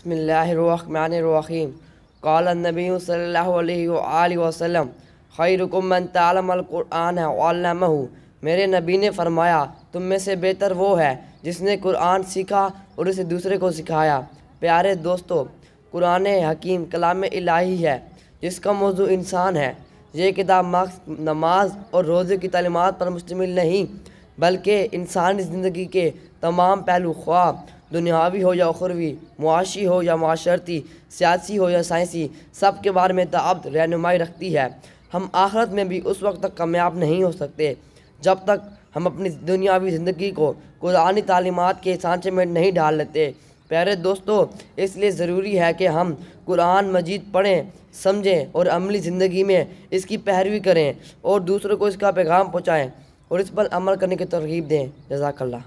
बसमीम कौलनबी वसम खैरकुम मन तालमकुरान मेरे नबी ने फरमाया तुम में से बेहतर वो है जिसने कुरान सीखा और इसे दूसरे को सिखाया प्यारे दोस्तों कुरान हकीम कलाम इलाही है जिसका मौजू इंसान है ये किताब मक्स नमाज और रोज़े की तलीमत पर मुश्तमिल नहीं बल्कि इंसानी ज़िंदगी के तमाम पहलू ख्वाब दुनियावी हो या अखरवी मुआशी हो या माशरती सियासी हो या साइंसी सब के बारे में तब्द रहनुमाई रखती है हम आखरत में भी उस वक्त तक कामयाब नहीं हो सकते जब तक हम अपनी दुनियावी ज़िंदगी को कुरानी तालीमत के सांचे में नहीं डाल लेते प्यारे दोस्तों इसलिए ज़रूरी है कि हम कुरान मजीद पढ़ें समझें और अमली ज़िंदगी में इसकी पैरवी करें और दूसरों को इसका पैगाम पहुँचाएँ और इस पर अमल करने की तरगीब दें जजाकल्ला